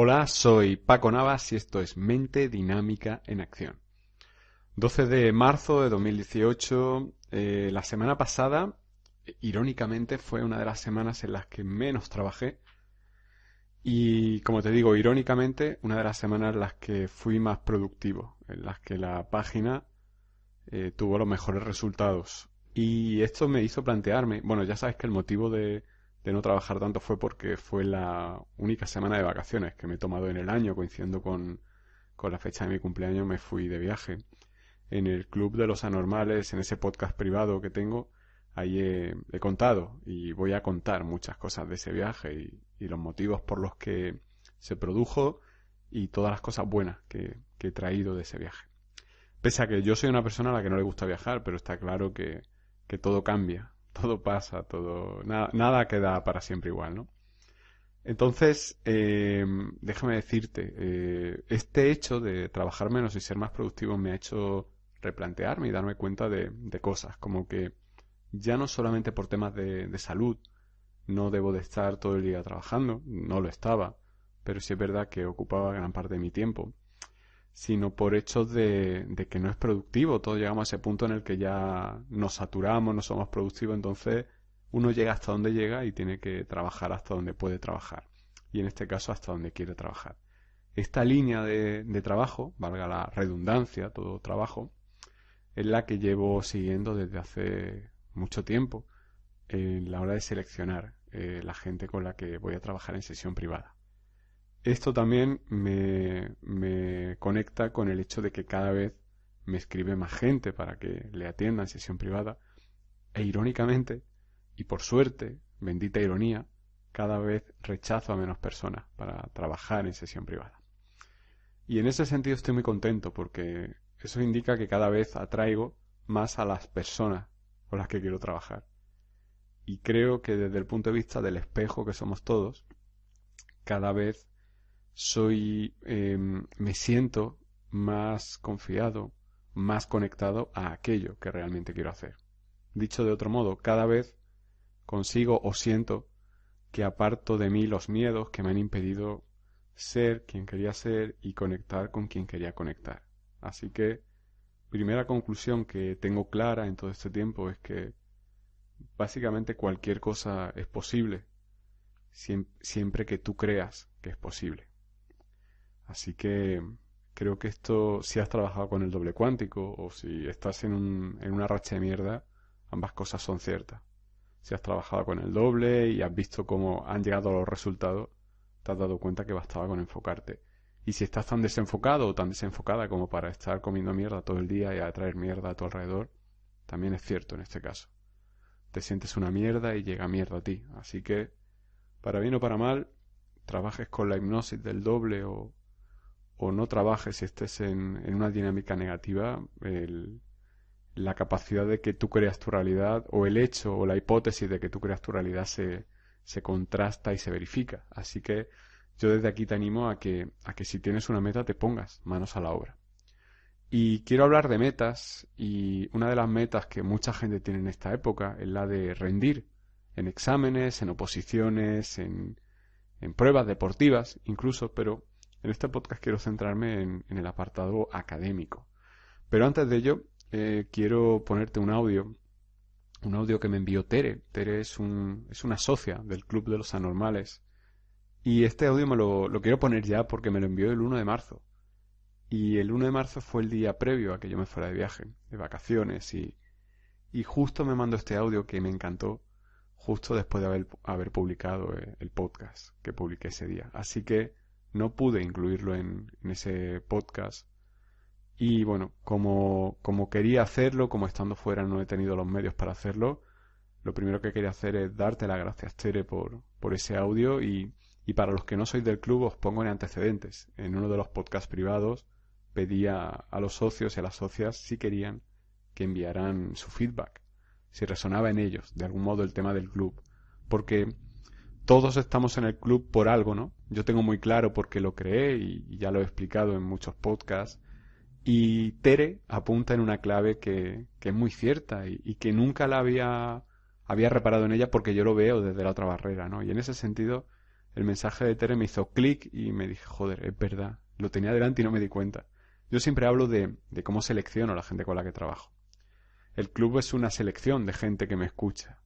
Hola, soy Paco Navas y esto es Mente Dinámica en Acción. 12 de marzo de 2018, eh, la semana pasada, irónicamente, fue una de las semanas en las que menos trabajé. Y como te digo, irónicamente, una de las semanas en las que fui más productivo, en las que la página eh, tuvo los mejores resultados. Y esto me hizo plantearme, bueno, ya sabes que el motivo de, de no trabajar tanto fue porque fue la única semana de vacaciones que me he tomado en el año, coincidiendo con, la fecha de mi cumpleaños, me fui de viaje. En el Club de los Anormales, en ese podcast privado que tengo, ahí he, contado y voy a contar muchas cosas de ese viaje y, los motivos por los que se produjo y todas las cosas buenas que, he traído de ese viaje. Pese a que yo soy una persona a la que no le gusta viajar, pero está claro que, que todo cambia todo pasa, todo, nada, queda para siempre igual, ¿no? Entonces, eh, déjame decirte, eh, este hecho de trabajar menos y ser más productivo me ha hecho replantearme y darme cuenta de, cosas, como que ya no solamente por temas de, de, salud, no debo de estar todo el día trabajando, no lo estaba, pero sí es verdad que ocupaba gran parte de mi tiempo sino por hechos de, que no es productivo. Todos llegamos a ese punto en el que ya nos saturamos, no somos productivos, entonces uno llega hasta donde llega y tiene que trabajar hasta donde puede trabajar. Y en este caso hasta donde quiere trabajar. Esta línea de, trabajo, valga la redundancia, todo trabajo, es la que llevo siguiendo desde hace mucho tiempo en eh, la hora de seleccionar eh, la gente con la que voy a trabajar en sesión privada esto también me, me conecta con el hecho de que cada vez me escribe más gente para que le atienda en sesión privada. E irónicamente, y por suerte, bendita ironía, cada vez rechazo a menos personas para trabajar en sesión privada. Y en ese sentido estoy muy contento porque eso indica que cada vez atraigo más a las personas con las que quiero trabajar. Y creo que desde el punto de vista del espejo que somos todos, cada vez soy, em, me siento más confiado, más conectado a aquello que realmente quiero hacer. Dicho de otro modo, cada vez consigo o siento que aparto de mí los miedos que me han impedido ser quien quería ser y conectar con quien quería conectar. Así que, primera conclusión que tengo clara en todo este tiempo es que básicamente cualquier cosa es posible siempre que tú creas que es posible. Así que creo que esto, si has trabajado con el doble cuántico o si estás en, un, en una racha de mierda, ambas cosas son ciertas. Si has trabajado con el doble y has visto cómo han llegado los resultados, te has dado cuenta que bastaba con enfocarte. Y si estás tan desenfocado o tan desenfocada como para estar comiendo mierda todo el día y atraer mierda a tu alrededor, también es cierto en este caso. Te sientes una mierda y llega mierda a ti. Así que, para bien o para mal, trabajes con la hipnosis del doble o o no trabajes si estés en, una dinámica negativa, la capacidad de que tú creas tu realidad o el hecho o la hipótesis de que tú creas tu realidad se, se contrasta y se verifica. Así que yo desde aquí te animo a que, a que si tienes una meta te pongas manos a la obra. Y quiero hablar de metas y una de las metas que mucha gente tiene en esta época es la de rendir en exámenes, en oposiciones, en, en pruebas deportivas incluso, pero en este podcast quiero centrarme en, el apartado académico. Pero antes de ello, eh, quiero ponerte un audio, un audio que me envió Tere. Tere es, es una socia del Club de los Anormales. Y este audio me lo, quiero poner ya porque me lo envió el 1 de marzo. Y el 1 de marzo fue el día previo a que yo me fuera de viaje, de vacaciones, y, y justo me mandó este audio que me encantó, justo después de haber, haber publicado eh, el podcast que publiqué ese día. Así que no pude incluirlo en, ese podcast. Y bueno, como, como quería hacerlo, como estando fuera no he tenido los medios para hacerlo, lo primero que quería hacer es darte las gracias, Tere, por, ese audio y, para los que no sois del club os pongo en antecedentes. En uno de los podcasts privados pedía a, a los socios y a las socias, si querían, que enviaran su feedback, si resonaba en ellos, de algún modo, el tema del club. Porque todos estamos en el club por algo, ¿no? Yo tengo muy claro por qué lo creé y, ya lo he explicado en muchos podcasts. Y Tere apunta en una clave que, es muy cierta y, que nunca la había, había reparado en ella porque yo lo veo desde la otra barrera, ¿no? Y en ese sentido, el mensaje de Tere me hizo clic y me dije, joder, es verdad, lo tenía delante y no me di cuenta. Yo siempre hablo de, de cómo selecciono la gente con la que trabajo. El club es una selección de gente que me escucha,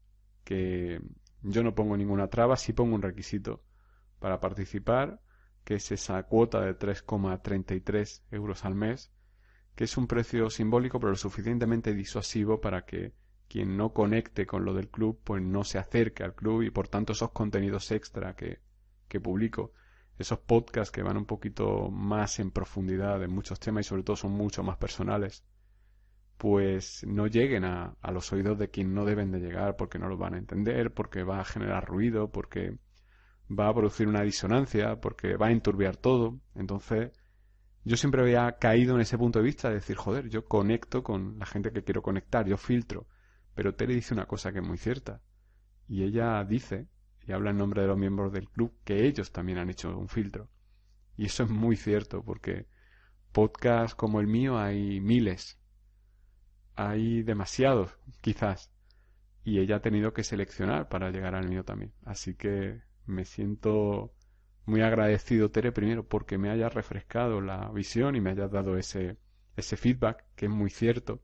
que, yo no pongo ninguna traba, sí pongo un requisito para participar, que es esa cuota de 3,33 euros al mes, que es un precio simbólico pero lo suficientemente disuasivo para que quien no conecte con lo del club pues no se acerque al club y por tanto esos contenidos extra que, que publico, esos podcasts que van un poquito más en profundidad en muchos temas y sobre todo son mucho más personales, pues no lleguen a, los oídos de quien no deben de llegar porque no lo van a entender, porque va a generar ruido, porque va a producir una disonancia, porque va a enturbiar todo. Entonces, yo siempre había caído en ese punto de vista de decir, joder, yo conecto con la gente que quiero conectar, yo filtro. Pero Tere dice una cosa que es muy cierta. Y ella dice, y habla en nombre de los miembros del club, que ellos también han hecho un filtro. Y eso es muy cierto, porque podcasts como el mío hay miles, hay demasiados, quizás, y ella ha tenido que seleccionar para llegar al mío también. Así que me siento muy agradecido, Tere, primero porque me haya refrescado la visión y me hayas dado ese, ese feedback, que es muy cierto,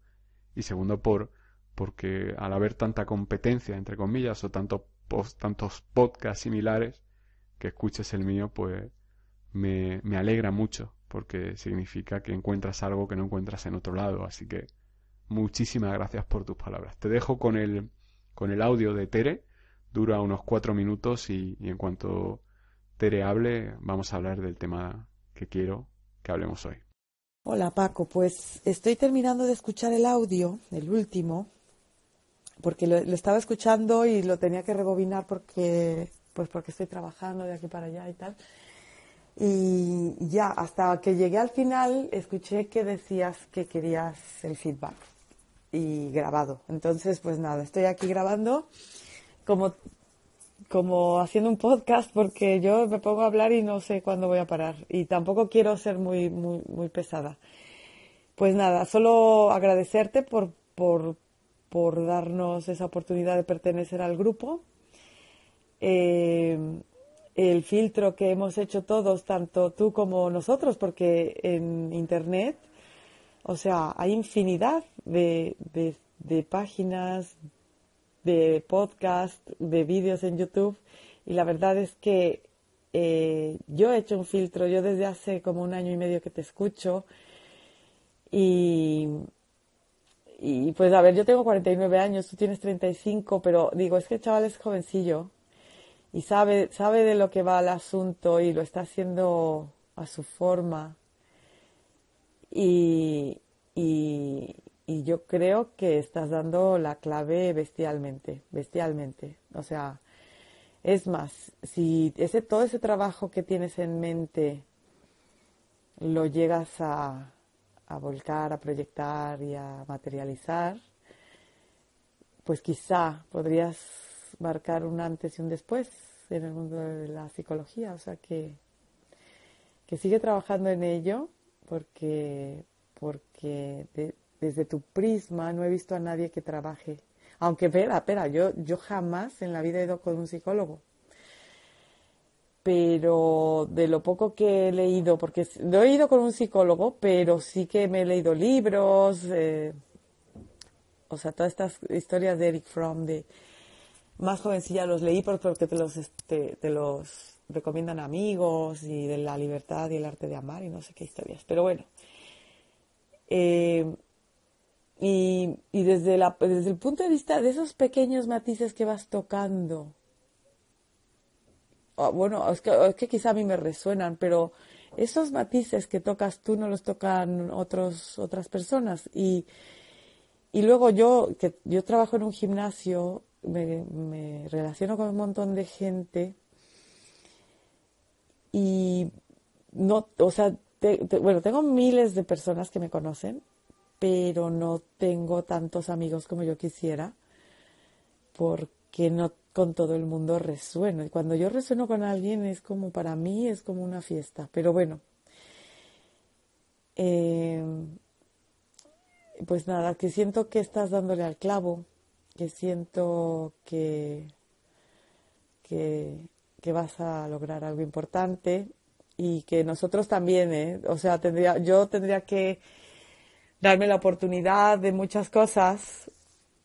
y segundo por porque al haber tanta competencia, entre comillas, o tantos, post, tantos podcasts similares, que escuches el mío, pues me, me alegra mucho, porque significa que encuentras algo que no encuentras en otro lado. Así que Muchísimas gracias por tus palabras. Te dejo con el, con el audio de Tere. Dura unos cuatro minutos y, en cuanto Tere hable, vamos a hablar del tema que quiero que hablemos hoy. Hola Paco, pues estoy terminando de escuchar el audio, el último, porque lo, estaba escuchando y lo tenía que rebobinar porque, pues porque estoy trabajando de aquí para allá y tal. Y ya, hasta que llegué al final, escuché que decías que querías el feedback y grabado. Entonces, pues nada, estoy aquí grabando como, como haciendo un podcast porque yo me pongo a hablar y no sé cuándo voy a parar. Y tampoco quiero ser muy, muy, pesada. Pues nada, solo agradecerte por, darnos esa oportunidad de pertenecer al grupo. Eh, el filtro que hemos hecho todos, tanto tú como nosotros, porque en Internet o sea, hay infinidad de, de, páginas, de podcast, de vídeos en YouTube y la verdad es que eh, yo he hecho un filtro, yo desde hace como un año y medio que te escucho y, y pues a ver, yo tengo 49 años, tú tienes 35, pero digo, es que el chaval es jovencillo y sabe, sabe de lo que va el asunto y lo está haciendo a su forma y, yo creo que estás dando la clave bestialmente, bestialmente. O sea, es más, si ese, todo ese trabajo que tienes en mente lo llegas a, a volcar, a proyectar y a materializar, pues quizá podrías marcar un antes y un después en el mundo de la psicología. O sea que, que sigue trabajando en ello porque, porque desde tu prisma no he visto a nadie que trabaje. Aunque, espera, espera, yo, yo jamás en la vida he ido con un psicólogo. Pero de lo poco que he leído, porque no he ido con un psicólogo, pero sí que me he leído libros, eh, o sea, todas estas historias de Eric Fromm, de más jovencilla los leí porque te los, este, te los recomiendan amigos y de la libertad y el arte de amar y no sé qué historias. Pero bueno. Eh, y, desde, la, desde el punto de vista de esos pequeños matices que vas tocando, bueno, es que, quizá a mí me resuenan, pero esos matices que tocas tú no los tocan otros, otras personas. Y, y luego yo, que yo trabajo en un gimnasio, me relaciono con un montón de gente y no, o sea, bueno, tengo miles de personas que me conocen, pero no tengo tantos amigos como yo quisiera, porque no con todo el mundo resueno. Y cuando yo resueno con alguien es como, para mí es como una fiesta, pero bueno. Em, pues nada, que siento que estás dándole al clavo, que siento que, que que vas a lograr algo importante y que nosotros también, ¿eh? o sea, tendría, yo tendría que darme la oportunidad de muchas cosas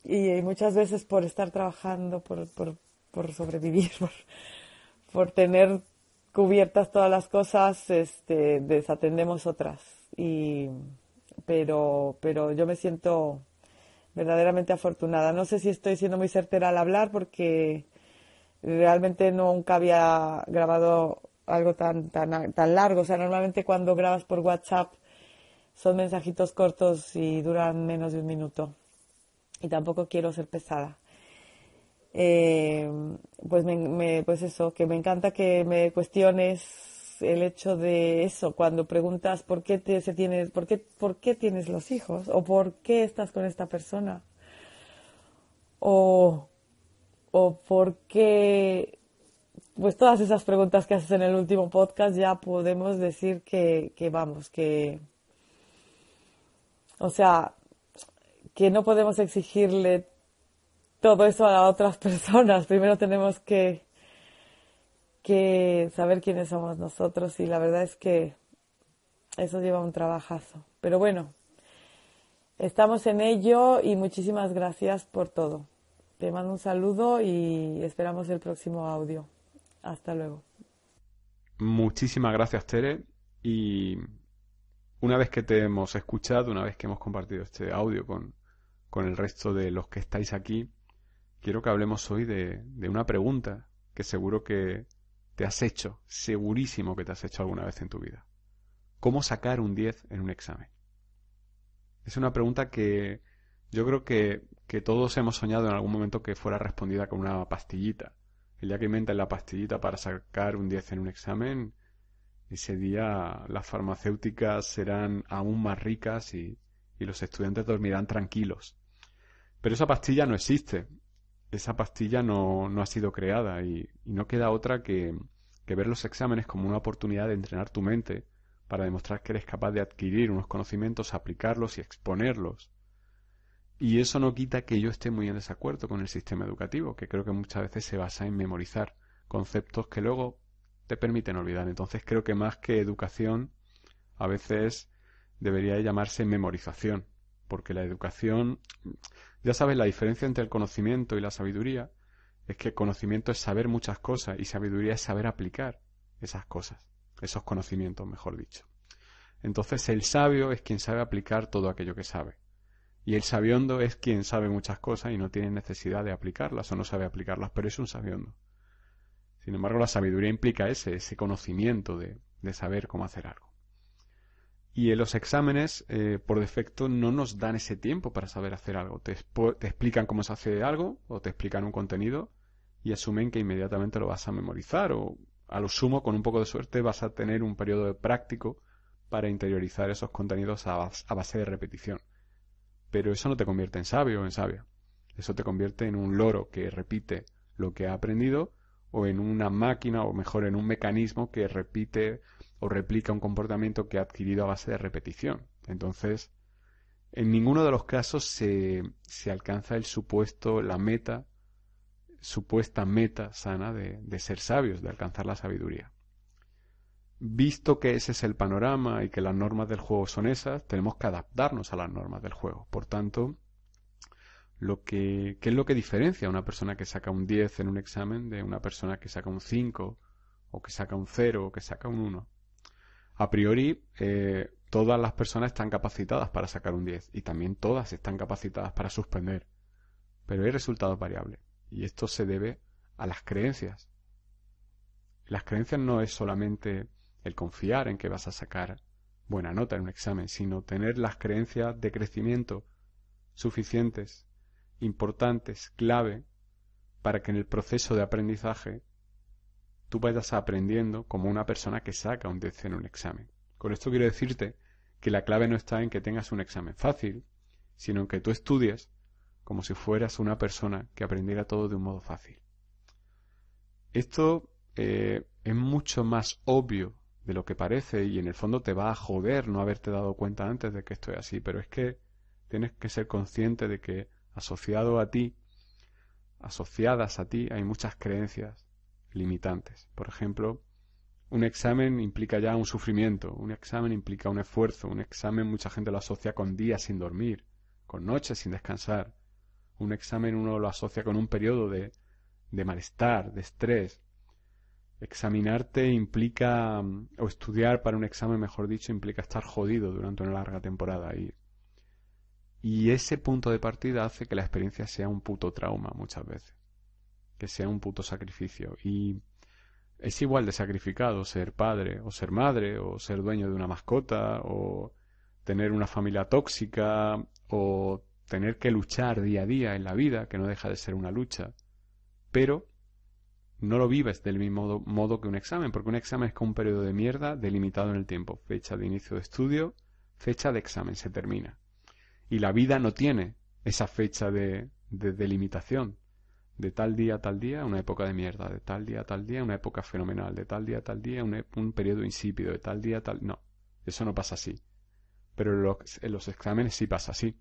y, muchas veces por estar trabajando, por, sobrevivir, por, por, tener cubiertas todas las cosas, este, desatendemos otras. Y, pero, pero yo me siento verdaderamente afortunada. No sé si estoy siendo muy certera al hablar porque realmente nunca había grabado algo tan, tan, tan largo. O sea, normalmente cuando grabas por WhatsApp son mensajitos cortos y duran menos de un minuto. Y tampoco quiero ser pesada. Em, pues, me, pues eso, que me encanta que me cuestiones el hecho de eso, cuando preguntas por qué, te, se tienes, por, qué, por qué tienes los hijos o por qué estás con esta persona o o porque pues todas esas preguntas que haces en el último podcast ya podemos decir que, que, vamos, que, o sea, que no podemos exigirle todo eso a otras personas. Primero tenemos que, que saber quiénes somos nosotros y la verdad es que eso lleva un trabajazo. Pero bueno, estamos en ello y muchísimas gracias por todo. Te mando un saludo y esperamos el próximo audio. Hasta luego. Muchísimas gracias, Tere. Y una vez que te hemos escuchado, una vez que hemos compartido este audio con, con el resto de los que estáis aquí, quiero que hablemos hoy de, de una pregunta que seguro que te has hecho, segurísimo que te has hecho alguna vez en tu vida. ¿Cómo sacar un 10 en un examen? Es una pregunta que yo creo que, todos hemos soñado en algún momento que fuera respondida con una pastillita. El día que inventan la pastillita para sacar un 10 en un examen, ese día las farmacéuticas serán aún más ricas y, los estudiantes dormirán tranquilos. Pero esa pastilla no existe. Esa pastilla no, ha sido creada y, no queda otra que ver los exámenes como una oportunidad de entrenar tu mente para demostrar que eres capaz de adquirir unos conocimientos, aplicarlos y exponerlos y eso no quita que yo esté muy en desacuerdo con el sistema educativo, que creo que muchas veces se basa en memorizar conceptos que luego te permiten olvidar. Entonces creo que más que educación, a veces debería llamarse memorización, porque la educación, ya sabes, la diferencia entre el conocimiento y la sabiduría es que conocimiento es saber muchas cosas y sabiduría es saber aplicar esas cosas, esos conocimientos, mejor dicho. Entonces el sabio es quien sabe aplicar todo aquello que sabe. Y el sabiondo es quien sabe muchas cosas y no tiene necesidad de aplicarlas o no sabe aplicarlas, pero es un sabiondo. Sin embargo, la sabiduría implica ese, ese conocimiento de, saber cómo hacer algo. Y en eh, los exámenes, eh, por defecto, no nos dan ese tiempo para saber hacer algo. Te, te, explican cómo se hace algo o te explican un contenido y asumen que inmediatamente lo vas a memorizar o a lo sumo, con un poco de suerte, vas a tener un periodo de práctico para interiorizar esos contenidos a, base de repetición. Pero eso no te convierte en sabio o en sabia. Eso te convierte en un loro que repite lo que ha aprendido o en una máquina o mejor en un mecanismo que repite o replica un comportamiento que ha adquirido a base de repetición. Entonces, en ninguno de los casos se, alcanza el supuesto, la meta, supuesta meta sana de ser sabios, de alcanzar la sabiduría visto que ese es el panorama y que las normas del juego son esas, tenemos que adaptarnos a las normas del juego. Por tanto, lo que, ¿qué es lo que diferencia a una persona que saca un 10 en un examen de una persona que saca un 5 o que saca un 0 o que saca un 1? A priori, eh, todas las personas están capacitadas para sacar un 10 y también todas están capacitadas para suspender. Pero hay resultados variables y esto se debe a las creencias. Las creencias no es solamente el confiar en que vas a sacar buena nota en un examen, sino tener las creencias de crecimiento suficientes, importantes, clave, para que en el proceso de aprendizaje tú vayas aprendiendo como una persona que saca un 10 en un examen. Con esto quiero decirte que la clave no está en que tengas un examen fácil, sino en que tú estudias como si fueras una persona que aprendiera todo de un modo fácil. Esto eh, es mucho más obvio de lo que parece y en el fondo te va a joder no haberte dado cuenta antes de que esto es así, pero es que tienes que ser consciente de que asociado a ti, asociadas a ti, hay muchas creencias limitantes. Por ejemplo, un examen implica ya un sufrimiento, un examen implica un esfuerzo, un examen mucha gente lo asocia con días sin dormir, con noches sin descansar, un examen uno lo asocia con un periodo de, de malestar, de estrés, Examinarte implica, mm, o estudiar para un examen, mejor dicho, implica estar jodido durante una larga temporada. Y, y ese punto de partida hace que la experiencia sea un puto trauma muchas veces, que sea un puto sacrificio. Y es igual de sacrificado ser padre o ser madre o ser dueño de una mascota o tener una familia tóxica o tener que luchar día a día en la vida, que no deja de ser una lucha. Pero no lo vives del mismo modo, que un examen, porque un examen es como un periodo de mierda delimitado en el tiempo, fecha de inicio de estudio, fecha de examen, se termina. Y la vida no tiene esa fecha de, delimitación, de tal día a tal día una época de mierda, de tal día a tal día una época fenomenal, de tal día a tal día un, periodo insípido, de tal día a tal... No, eso no pasa así. Pero en los exámenes sí pasa así.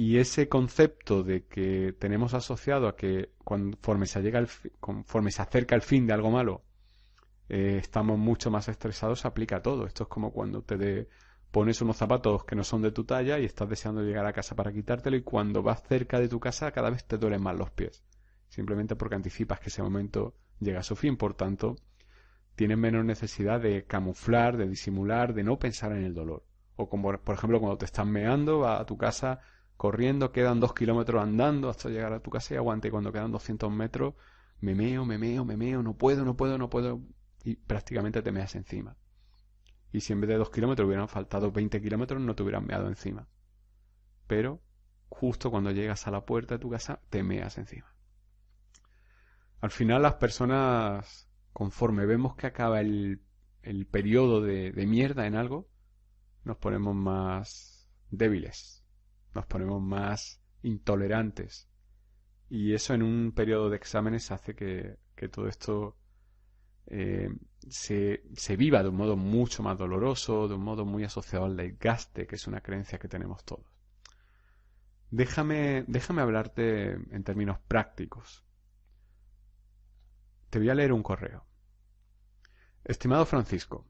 Y ese concepto de que tenemos asociado a que conforme se, llega al conforme se acerca el fin de algo malo, eh, estamos mucho más estresados, se aplica a todo. Esto es como cuando te pones unos zapatos que no son de tu talla y estás deseando llegar a casa para quitártelo y cuando vas cerca de tu casa cada vez te duelen más los pies. Simplemente porque anticipas que ese momento llega a su fin. Por tanto, tienes menos necesidad de camuflar, de disimular, de no pensar en el dolor. O como, por ejemplo, cuando te estás meando, va a tu casa corriendo, quedan dos kilómetros andando hasta llegar a tu casa y aguante cuando quedan 200 metros, me meo, me meo, me meo, no puedo, no puedo, no puedo, y prácticamente te meas encima. Y si en vez de dos kilómetros hubieran faltado 20 kilómetros, no te hubieran meado encima. Pero justo cuando llegas a la puerta de tu casa, te meas encima. Al final las personas, conforme vemos que acaba el, el periodo de, de mierda en algo, nos ponemos más débiles, nos ponemos más intolerantes. Y eso en un periodo de exámenes hace que, todo esto eh, se, viva de un modo mucho más doloroso, de un modo muy asociado al desgaste, que es una creencia que tenemos todos. Déjame, déjame hablarte en términos prácticos. Te voy a leer un correo. Estimado Francisco,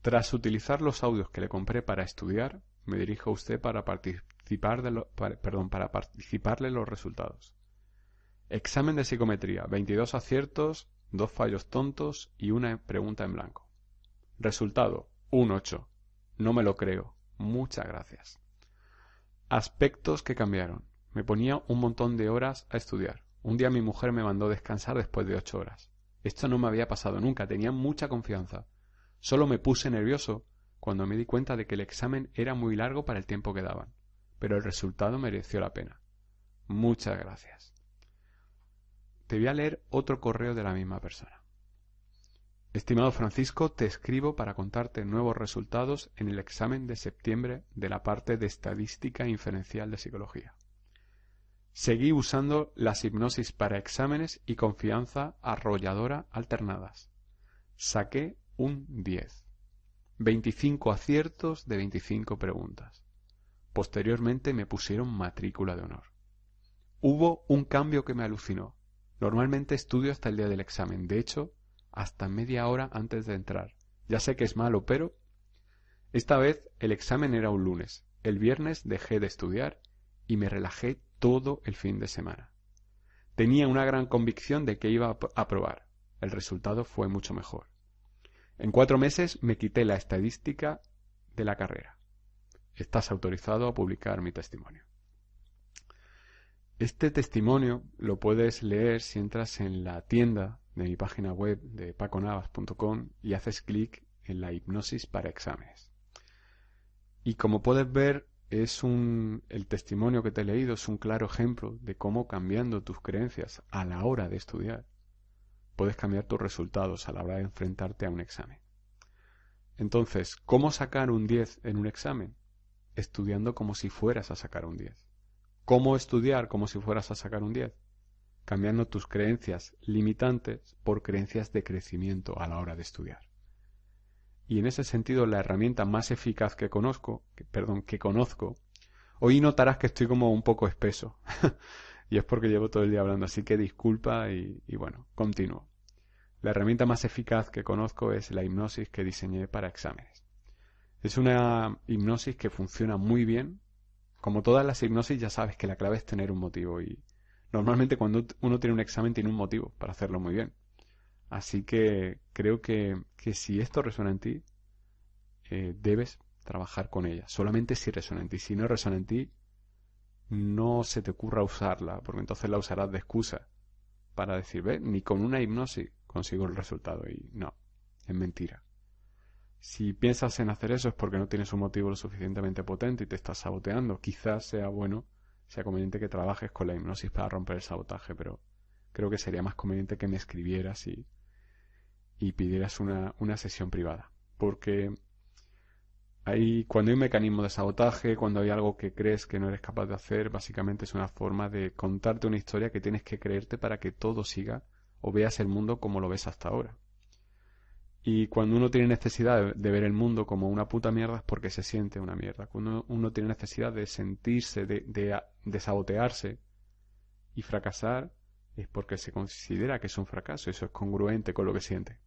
tras utilizar los audios que le compré para estudiar, me dirijo a usted para participar de para, participarle los resultados. Examen de psicometría, 22 aciertos, dos fallos tontos y una pregunta en blanco. Resultado, un ocho. No me lo creo. Muchas gracias. Aspectos que cambiaron. Me ponía un montón de horas a estudiar. Un día mi mujer me mandó descansar después de ocho horas. Esto no me había pasado nunca, tenía mucha confianza. Solo me puse nervioso cuando me di cuenta de que el examen era muy largo para el tiempo que daban pero el resultado mereció la pena. Muchas gracias. Te voy a leer otro correo de la misma persona. Estimado Francisco, te escribo para contarte nuevos resultados en el examen de septiembre de la parte de estadística inferencial de psicología. Seguí usando las hipnosis para exámenes y confianza arrolladora alternadas. Saqué un 10. 25 aciertos de 25 preguntas. Posteriormente me pusieron matrícula de honor. Hubo un cambio que me alucinó. Normalmente estudio hasta el día del examen, de hecho, hasta media hora antes de entrar. Ya sé que es malo, pero... Esta vez el examen era un lunes. El viernes dejé de estudiar y me relajé todo el fin de semana. Tenía una gran convicción de que iba a aprobar. El resultado fue mucho mejor. En cuatro meses me quité la estadística de la carrera estás autorizado a publicar mi testimonio. Este testimonio lo puedes leer si entras en la tienda de mi página web de paconavas.com y haces clic en la hipnosis para exámenes. Y como puedes ver, es el testimonio que te he leído es un claro ejemplo de cómo cambiando tus creencias a la hora de estudiar, puedes cambiar tus resultados a la hora de enfrentarte a un examen. Entonces, ¿cómo sacar un 10 en un examen? estudiando como si fueras a sacar un 10. ¿Cómo estudiar como si fueras a sacar un 10? Cambiando tus creencias limitantes por creencias de crecimiento a la hora de estudiar. Y en ese sentido, la herramienta más eficaz que conozco, perdón, que conozco, hoy notarás que estoy como un poco espeso. y es porque llevo todo el día hablando, así que disculpa y, y bueno, continúo. La herramienta más eficaz que conozco es la hipnosis que diseñé para exámenes. Es una hipnosis que funciona muy bien. Como todas las hipnosis ya sabes que la clave es tener un motivo y normalmente cuando uno tiene un examen tiene un motivo para hacerlo muy bien. Así que creo que, si esto resuena en ti, eh, debes trabajar con ella. Solamente si resuena en ti. Si no resuena en ti, no se te ocurra usarla, porque entonces la usarás de excusa para decir, ve, ni con una hipnosis consigo el resultado. Y no, es mentira. Si piensas en hacer eso es porque no tienes un motivo lo suficientemente potente y te estás saboteando. Quizás sea bueno, sea conveniente que trabajes con la hipnosis para romper el sabotaje, pero creo que sería más conveniente que me escribieras y, y pidieras una, sesión privada. Porque hay, cuando hay un mecanismo de sabotaje, cuando hay algo que crees que no eres capaz de hacer, básicamente es una forma de contarte una historia que tienes que creerte para que todo siga o veas el mundo como lo ves hasta ahora. Y cuando uno tiene necesidad de, ver el mundo como una puta mierda es porque se siente una mierda. Cuando uno, tiene necesidad de sentirse, de, de, sabotearse y fracasar es porque se considera que es un fracaso. Eso es congruente con lo que siente.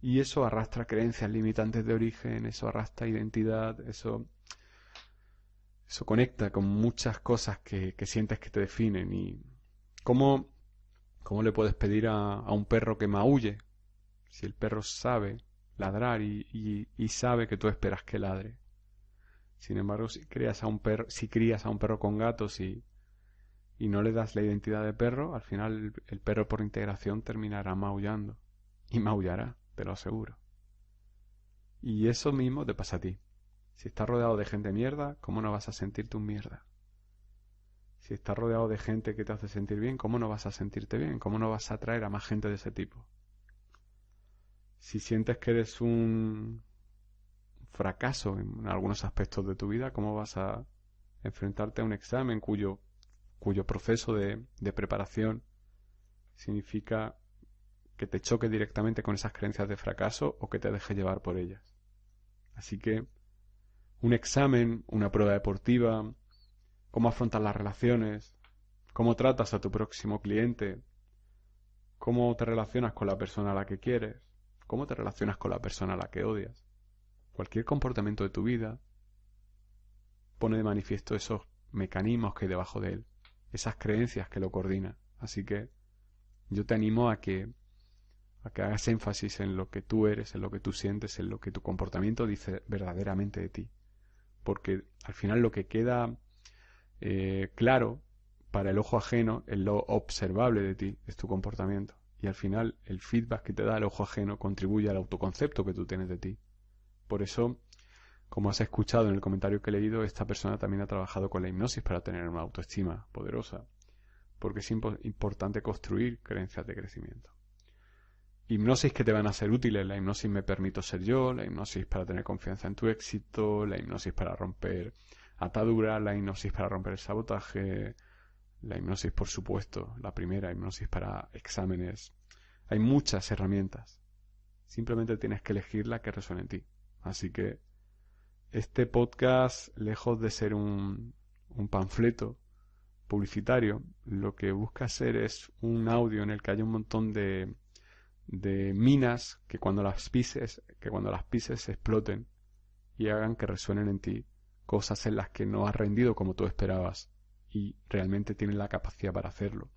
Y eso arrastra creencias limitantes de origen, eso arrastra identidad, eso, eso conecta con muchas cosas que, que sientes que te definen. ¿Y cómo, cómo le puedes pedir a, a un perro que maulle si el perro sabe ladrar y, sabe que tú esperas que ladre. Sin embargo, si crías a un perro, si crías a un perro con gatos y, no le das la identidad de perro, al final el, perro por integración terminará maullando. Y maullará, te lo aseguro. Y eso mismo te pasa a ti. Si estás rodeado de gente mierda, ¿cómo no vas a sentirte un mierda? Si estás rodeado de gente que te hace sentir bien, ¿cómo no vas a sentirte bien? ¿Cómo no vas a atraer a más gente de ese tipo? si sientes que eres un fracaso en algunos aspectos de tu vida, ¿cómo vas a enfrentarte a un examen cuyo, cuyo proceso de, de preparación significa que te choque directamente con esas creencias de fracaso o que te deje llevar por ellas? Así que un examen, una prueba deportiva, cómo afrontas las relaciones, cómo tratas a tu próximo cliente, cómo te relacionas con la persona a la que quieres, cómo te relacionas con la persona a la que odias. Cualquier comportamiento de tu vida pone de manifiesto esos mecanismos que hay debajo de él, esas creencias que lo coordinan. Así que yo te animo a que, hagas énfasis en lo que tú eres, en lo que tú sientes, en lo que tu comportamiento dice verdaderamente de ti. Porque al final lo que queda eh, claro para el ojo ajeno es lo observable de ti, es tu comportamiento. Y al final el feedback que te da el ojo ajeno contribuye al autoconcepto que tú tienes de ti. Por eso, como has escuchado en el comentario que he leído, esta persona también ha trabajado con la hipnosis para tener una autoestima poderosa, porque es importante construir creencias de crecimiento. Hipnosis que te van a ser útiles, la hipnosis me permito ser yo, la hipnosis para tener confianza en tu éxito, la hipnosis para romper ataduras, la hipnosis para romper el sabotaje, la hipnosis por supuesto, la primera hipnosis para exámenes. Hay muchas herramientas. Simplemente tienes que elegir la que resuene en ti. Así que este podcast, lejos de ser un, un panfleto publicitario, lo que busca hacer es un audio en el que haya un montón de, de minas que cuando las pises, que cuando las pises exploten y hagan que resuenen en ti cosas en las que no has rendido como tú esperabas y realmente tienen la capacidad para hacerlo.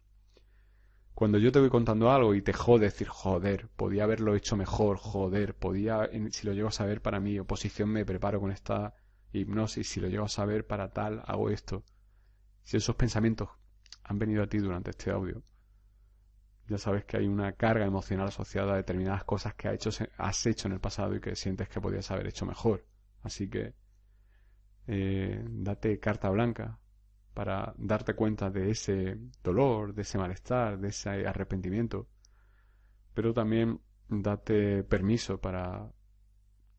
Cuando yo te voy contando algo y te jode decir, joder, podía haberlo hecho mejor, joder, podía, si lo llego a saber para mi oposición me preparo con esta hipnosis, si lo llego a saber para tal, hago esto. Si esos pensamientos han venido a ti durante este audio, ya sabes que hay una carga emocional asociada a determinadas cosas que has hecho en el pasado y que sientes que podías haber hecho mejor. Así que eh, date carta blanca, para darte cuenta de ese dolor, de ese malestar, de ese arrepentimiento, pero también date permiso para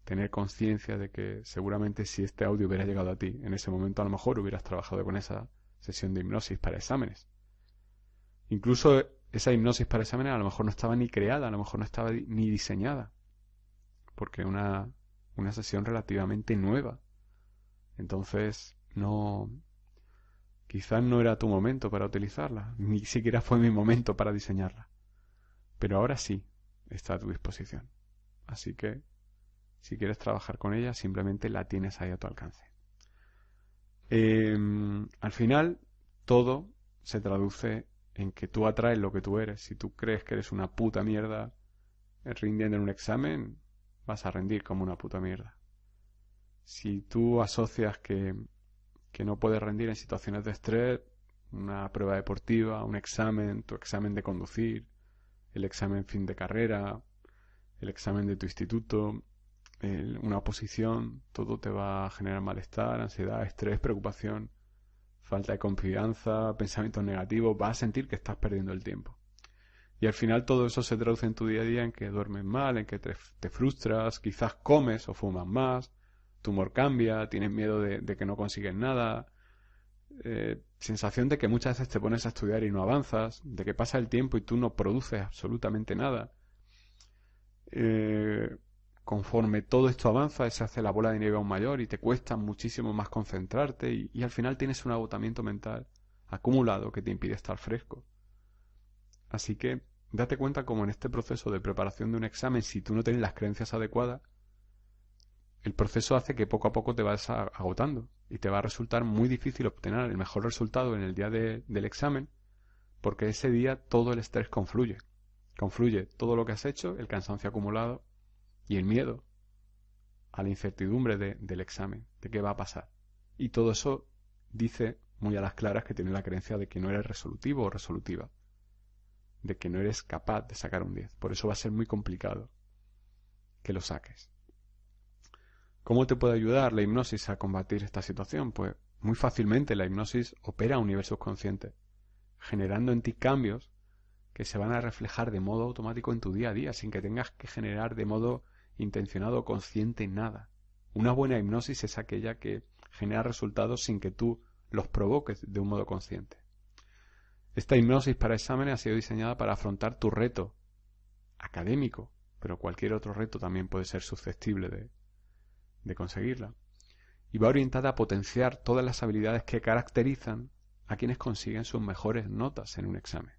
tener conciencia de que seguramente si este audio hubiera llegado a ti, en ese momento a lo mejor hubieras trabajado con esa sesión de hipnosis para exámenes. Incluso esa hipnosis para exámenes a lo mejor no estaba ni creada, a lo mejor no estaba ni diseñada, porque una, una sesión relativamente nueva. Entonces, no, Quizás no era tu momento para utilizarla, ni siquiera fue mi momento para diseñarla. Pero ahora sí está a tu disposición. Así que, si quieres trabajar con ella, simplemente la tienes ahí a tu alcance. Em, al final, todo se traduce en que tú atraes lo que tú eres. Si tú crees que eres una puta mierda eh, rindiendo en un examen, vas a rendir como una puta mierda. Si tú asocias que que no puedes rendir en situaciones de estrés, una prueba deportiva, un examen, tu examen de conducir, el examen fin de carrera, el examen de tu instituto, una oposición, todo te va a generar malestar, ansiedad, estrés, preocupación, falta de confianza, pensamientos negativos, vas a sentir que estás perdiendo el tiempo. Y al final todo eso se traduce en tu día a día en que duermes mal, en que te frustras, quizás comes o fumas más, tumor cambia, tienes miedo de, que no consigues nada, eh, sensación de que muchas veces te pones a estudiar y no avanzas, de que pasa el tiempo y tú no produces absolutamente nada. Eh, conforme todo esto avanza, se hace la bola de nieve aún mayor y te cuesta muchísimo más concentrarte y, y al final tienes un agotamiento mental acumulado que te impide estar fresco. Así que date cuenta como en este proceso de preparación de un examen, si tú no tienes las creencias adecuadas, el proceso hace que poco a poco te vas agotando y te va a resultar muy difícil obtener el mejor resultado en el día del examen porque ese día todo el estrés confluye. Confluye todo lo que has hecho, el cansancio acumulado y el miedo a la incertidumbre del examen, de qué va a pasar. Y todo eso dice muy a las claras que tienes la creencia de que no eres resolutivo o resolutiva, de que no eres capaz de sacar un 10. Por eso va a ser muy complicado que lo saques. ¿Cómo te puede ayudar la hipnosis a combatir esta situación? Pues muy fácilmente la hipnosis opera a un nivel subconsciente generando en ti cambios que se van a reflejar de modo automático en tu día a día, sin que tengas que generar de modo intencionado o consciente nada. Una buena hipnosis es aquella que genera resultados sin que tú los provoques de un modo consciente. Esta hipnosis para exámenes ha sido diseñada para afrontar tu reto académico, pero cualquier otro reto también puede ser susceptible de, de conseguirla y va orientada a potenciar todas las habilidades que caracterizan a quienes consiguen sus mejores notas en un examen.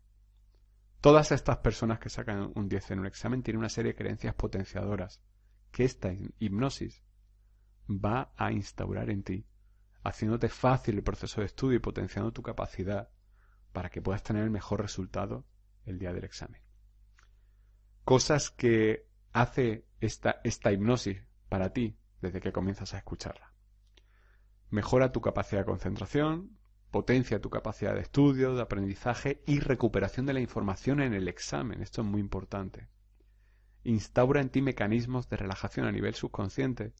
Todas estas personas que sacan un 10 en un examen tienen una serie de creencias potenciadoras que esta hipnosis va a instaurar en ti, haciéndote fácil el proceso de estudio y potenciando tu capacidad para que puedas tener el mejor resultado el día del examen. Cosas que hace esta, esta hipnosis para ti desde que comienzas a escucharla. Mejora tu capacidad de concentración, potencia tu capacidad de estudio, de aprendizaje y recuperación de la información en el examen. Esto es muy importante. Instaura en ti mecanismos de relajación a nivel subconsciente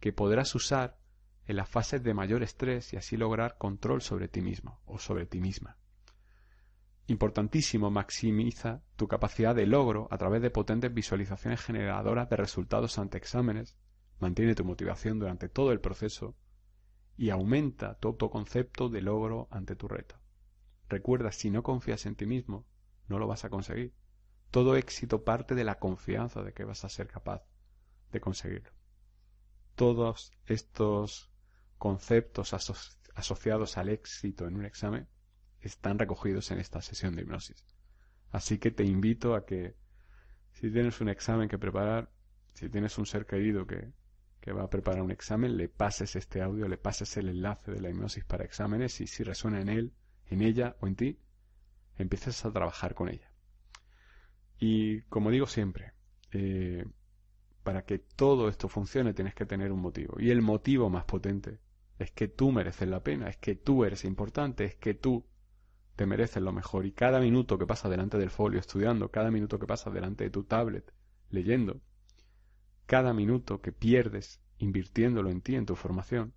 que podrás usar en las fases de mayor estrés y así lograr control sobre ti mismo o sobre ti misma. Importantísimo, maximiza tu capacidad de logro a través de potentes visualizaciones generadoras de resultados ante exámenes mantiene tu motivación durante todo el proceso y aumenta tu autoconcepto de logro ante tu reto. Recuerda, si no confías en ti mismo, no lo vas a conseguir. Todo éxito parte de la confianza de que vas a ser capaz de conseguirlo. Todos estos conceptos asociados al éxito en un examen están recogidos en esta sesión de hipnosis. Así que te invito a que si tienes un examen que preparar, si tienes un ser querido que que va a preparar un examen, le pases este audio, le pases el enlace de la hipnosis para exámenes y si resuena en él, en ella o en ti, empiezas a trabajar con ella. Y como digo siempre, eh, para que todo esto funcione tienes que tener un motivo. Y el motivo más potente es que tú mereces la pena, es que tú eres importante, es que tú te mereces lo mejor. Y cada minuto que pasas delante del folio estudiando, cada minuto que pasas delante de tu tablet leyendo, cada minuto que pierdes invirtiéndolo en ti, en tu formación,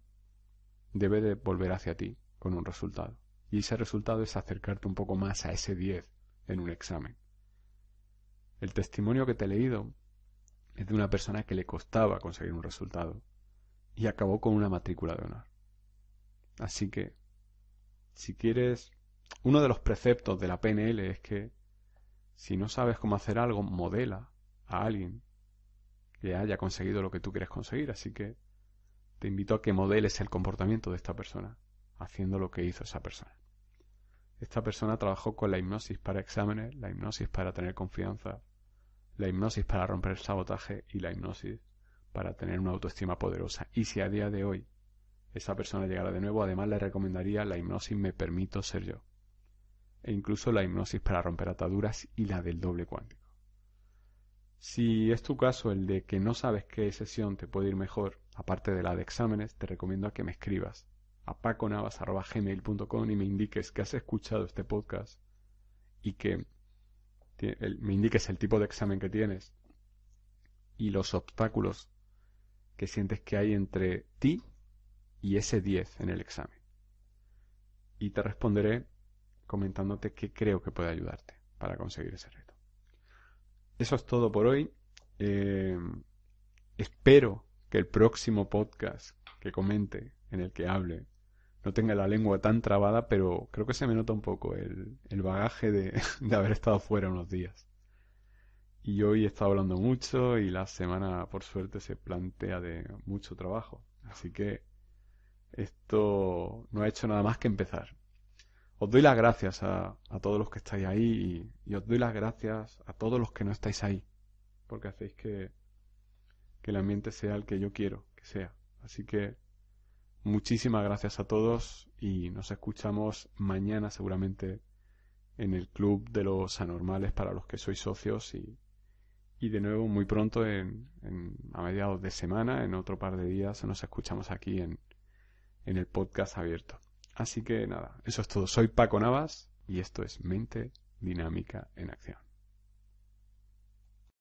debe de volver hacia ti con un resultado. Y ese resultado es acercarte un poco más a ese 10 en un examen. El testimonio que te he leído es de una persona que le costaba conseguir un resultado y acabó con una matrícula de honor. Así que, si quieres, uno de los preceptos de la PNL es que si no sabes cómo hacer algo, modela a alguien que haya conseguido lo que tú quieres conseguir. Así que te invito a que modeles el comportamiento de esta persona, haciendo lo que hizo esa persona. Esta persona trabajó con la hipnosis para exámenes, la hipnosis para tener confianza, la hipnosis para romper el sabotaje y la hipnosis para tener una autoestima poderosa. Y si a día de hoy esa persona llegara de nuevo, además le recomendaría la hipnosis Me permito ser yo. E incluso la hipnosis para romper ataduras y la del doble cuántico. Si es tu caso el de que no sabes qué sesión te puede ir mejor, aparte de la de exámenes, te recomiendo a que me escribas a paconavas.gmail.com y me indiques que has escuchado este podcast y que me indiques el tipo de examen que tienes y los obstáculos que sientes que hay entre ti y ese 10 en el examen. Y te responderé comentándote qué creo que puede ayudarte para conseguir ese reto eso es todo por hoy. Eh, espero que el próximo podcast que comente, en el que hable, no tenga la lengua tan trabada, pero creo que se me nota un poco el, el bagaje de, de, haber estado fuera unos días. Y hoy he estado hablando mucho y la semana, por suerte, se plantea de mucho trabajo. Así que esto no ha hecho nada más que empezar. Os doy las gracias a, todos los que estáis ahí y, os doy las gracias a todos los que no estáis ahí, porque hacéis que, el ambiente sea el que yo quiero que sea. Así que muchísimas gracias a todos y nos escuchamos mañana seguramente en el Club de los Anormales para los que sois socios y, de nuevo muy pronto en, a mediados de semana, en otro par de días, nos escuchamos aquí en, en el podcast abierto. Así que nada, eso es todo. Soy Paco Navas y esto es Mente Dinámica en Acción.